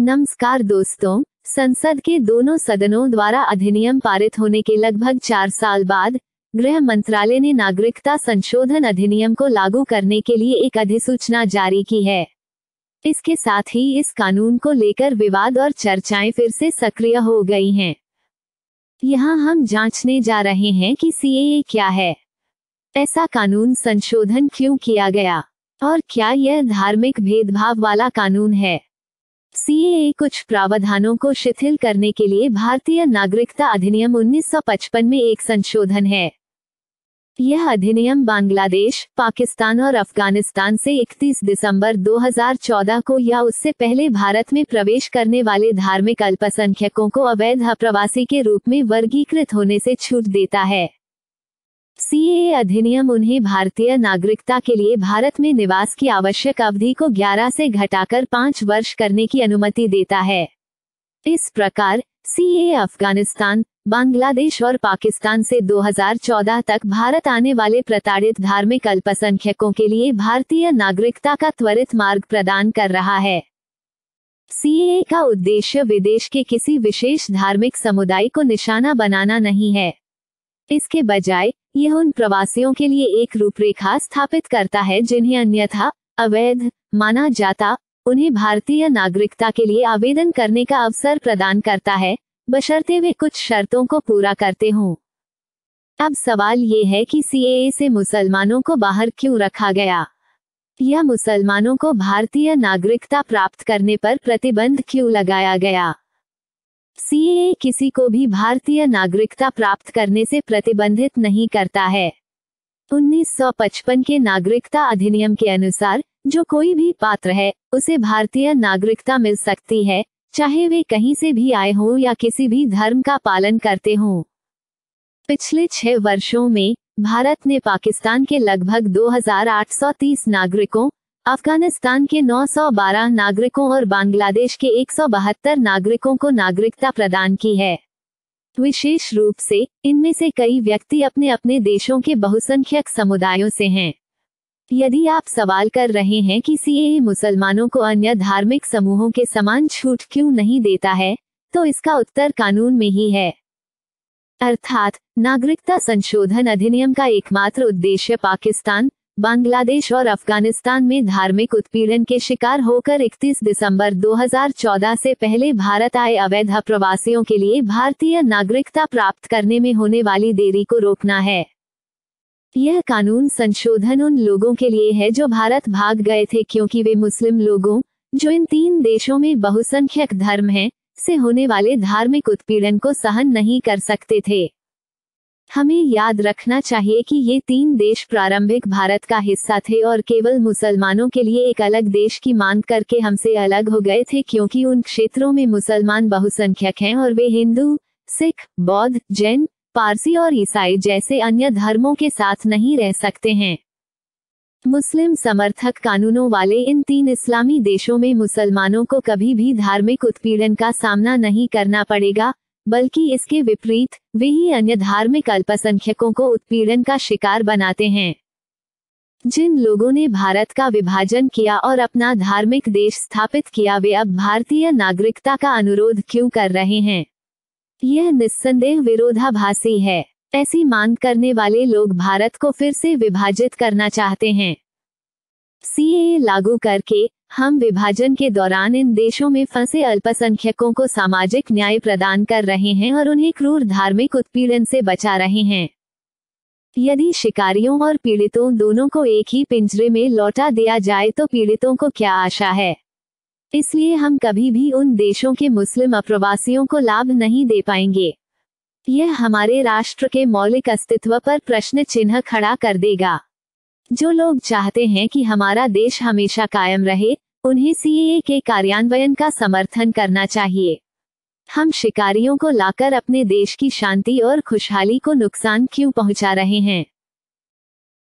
नमस्कार दोस्तों संसद के दोनों सदनों द्वारा अधिनियम पारित होने के लगभग चार साल बाद गृह मंत्रालय ने नागरिकता संशोधन अधिनियम को लागू करने के लिए एक अधिसूचना जारी की है इसके साथ ही इस कानून को लेकर विवाद और चर्चाएं फिर से सक्रिय हो गई हैं यहाँ हम जांचने जा रहे हैं कि सीएए क्या है ऐसा कानून संशोधन क्यों किया गया और क्या यह धार्मिक भेदभाव वाला कानून है सीएए कुछ प्रावधानों को शिथिल करने के लिए भारतीय नागरिकता अधिनियम 1955 में एक संशोधन है यह अधिनियम बांग्लादेश पाकिस्तान और अफगानिस्तान से 31 दिसंबर 2014 को या उससे पहले भारत में प्रवेश करने वाले धार्मिक अल्पसंख्यकों को अवैध अप्रवासी के रूप में वर्गीकृत होने से छूट देता है सीएए अधिनियम उन्हें भारतीय नागरिकता के लिए भारत में निवास की आवश्यक अवधि को 11 से घटाकर 5 वर्ष करने की अनुमति देता है इस प्रकार सीए अफगानिस्तान बांग्लादेश और पाकिस्तान से 2014 तक भारत आने वाले प्रताड़ित धार्मिक अल्पसंख्यकों के लिए भारतीय नागरिकता का त्वरित मार्ग प्रदान कर रहा है सीएए का उद्देश्य विदेश के किसी विशेष धार्मिक समुदाय को निशाना बनाना नहीं है इसके बजाय यह उन प्रवासियों के लिए एक रूपरेखा स्थापित करता है जिन्हें अन्यथा अवैध माना जाता उन्हें भारतीय नागरिकता के लिए आवेदन करने का अवसर प्रदान करता है बशर्ते वे कुछ शर्तों को पूरा करते हों अब सवाल ये है कि सी से मुसलमानों को बाहर क्यों रखा गया यह मुसलमानों को भारतीय नागरिकता प्राप्त करने पर प्रतिबंध क्यों लगाया गया सीएए किसी को भी भारतीय नागरिकता प्राप्त करने से प्रतिबंधित नहीं करता है 1955 के नागरिकता अधिनियम के अनुसार जो कोई भी पात्र है उसे भारतीय नागरिकता मिल सकती है चाहे वे कहीं से भी आए हों या किसी भी धर्म का पालन करते हों पिछले छह वर्षों में भारत ने पाकिस्तान के लगभग 2,830 नागरिकों अफगानिस्तान के 912 नागरिकों और बांग्लादेश के एक नागरिकों को नागरिकता प्रदान की है विशेष रूप से इनमें से कई व्यक्ति अपने अपने देशों के बहुसंख्यक समुदायों से हैं यदि आप सवाल कर रहे हैं कि सी मुसलमानों को अन्य धार्मिक समूहों के समान छूट क्यों नहीं देता है तो इसका उत्तर कानून में ही है अर्थात नागरिकता संशोधन अधिनियम का एकमात्र उद्देश्य पाकिस्तान बांग्लादेश और अफगानिस्तान में धार्मिक उत्पीड़न के शिकार होकर 31 दिसंबर 2014 से पहले भारत आए अवैध प्रवासियों के लिए भारतीय नागरिकता प्राप्त करने में होने वाली देरी को रोकना है यह कानून संशोधन उन लोगों के लिए है जो भारत भाग गए थे क्योंकि वे मुस्लिम लोगों जो इन तीन देशों में बहुसंख्यक धर्म हैं, से होने वाले धार्मिक उत्पीड़न को सहन नहीं कर सकते थे हमें याद रखना चाहिए कि ये तीन देश प्रारंभिक भारत का हिस्सा थे और केवल मुसलमानों के लिए एक अलग देश की मांग करके हमसे अलग हो गए थे क्योंकि उन क्षेत्रों में मुसलमान बहुसंख्यक हैं और वे हिंदू सिख बौद्ध जैन पारसी और ईसाई जैसे अन्य धर्मों के साथ नहीं रह सकते हैं मुस्लिम समर्थक कानूनों वाले इन तीन इस्लामी देशों में मुसलमानों को कभी भी धार्मिक उत्पीड़न का सामना नहीं करना पड़ेगा बल्कि इसके विपरीत वे ही अन्य धार्मिक अल्पसंख्यकों को उत्पीड़न का शिकार बनाते हैं जिन लोगों ने भारत का विभाजन किया और अपना धार्मिक देश स्थापित किया वे अब भारतीय नागरिकता का अनुरोध क्यों कर रहे हैं यह निस्संदेह विरोधाभासी है ऐसी मांग करने वाले लोग भारत को फिर से विभाजित करना चाहते हैं सीए लागू करके हम विभाजन के दौरान इन देशों में फंसे अल्पसंख्यकों को सामाजिक न्याय प्रदान कर रहे हैं और उन्हें क्रूर धार्मिक उत्पीड़न से बचा रहे हैं यदि शिकारियों और पीड़ितों दोनों को एक ही पिंजरे में लौटा दिया जाए तो पीड़ितों को क्या आशा है इसलिए हम कभी भी उन देशों के मुस्लिम अप्रवासियों को लाभ नहीं दे पाएंगे यह हमारे राष्ट्र के मौलिक अस्तित्व पर प्रश्न चिन्ह खड़ा कर देगा जो लोग चाहते हैं कि हमारा देश हमेशा कायम रहे उन्हें सीएए के कार्यान्वयन का समर्थन करना चाहिए हम शिकारियों को लाकर अपने देश की शांति और खुशहाली को नुकसान क्यों पहुंचा रहे हैं